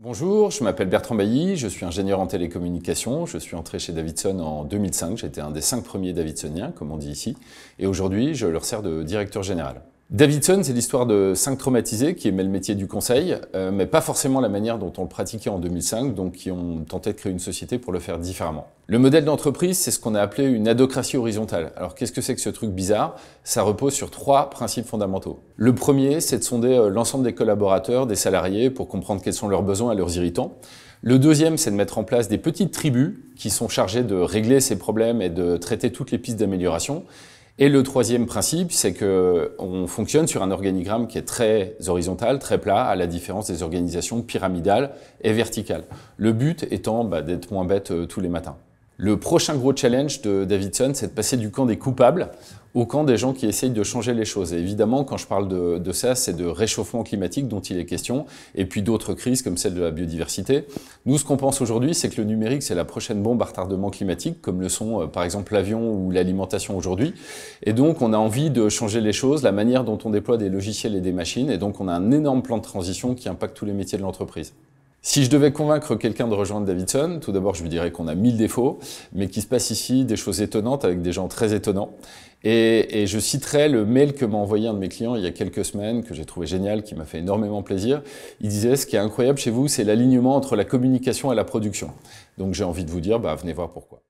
Bonjour, je m'appelle Bertrand Bailly, je suis ingénieur en télécommunications. Je suis entré chez Davidson en 2005. J'étais un des cinq premiers Davidsoniens, comme on dit ici. Et aujourd'hui, je leur sers de directeur général. Davidson, c'est l'histoire de cinq traumatisés qui aimaient le métier du conseil, euh, mais pas forcément la manière dont on le pratiquait en 2005, donc qui ont tenté de créer une société pour le faire différemment. Le modèle d'entreprise, c'est ce qu'on a appelé une adocratie horizontale. Alors qu'est-ce que c'est que ce truc bizarre Ça repose sur trois principes fondamentaux. Le premier, c'est de sonder euh, l'ensemble des collaborateurs, des salariés, pour comprendre quels sont leurs besoins et leurs irritants. Le deuxième, c'est de mettre en place des petites tribus qui sont chargées de régler ces problèmes et de traiter toutes les pistes d'amélioration. Et le troisième principe, c'est que on fonctionne sur un organigramme qui est très horizontal, très plat, à la différence des organisations pyramidales et verticales. Le but étant bah, d'être moins bête euh, tous les matins. Le prochain gros challenge de Davidson, c'est de passer du camp des coupables au camp des gens qui essayent de changer les choses. Et évidemment, quand je parle de, ça, c'est de réchauffement climatique dont il est question, et puis d'autres crises comme celle de la biodiversité. Nous, ce qu'on pense aujourd'hui, c'est que le numérique, c'est la prochaine bombe à retardement climatique, comme le sont euh, par exemple l'avion ou l'alimentation aujourd'hui. Et donc, on a envie de changer les choses, la manière dont on déploie des logiciels et des machines, et donc on a un énorme plan de transition qui impacte tous les métiers de l'entreprise. Si je devais convaincre quelqu'un de rejoindre Davidson, tout d'abord je lui dirais qu'on a mille défauts, mais qu'il se passe ici des choses étonnantes avec des gens très étonnants. Et, je citerai le mail que m'a envoyé un de mes clients il y a quelques semaines, que j'ai trouvé génial, qui m'a fait énormément plaisir. Il disait, ce qui est incroyable chez vous, c'est l'alignement entre la communication et la production. Donc j'ai envie de vous dire, bah, venez voir pourquoi.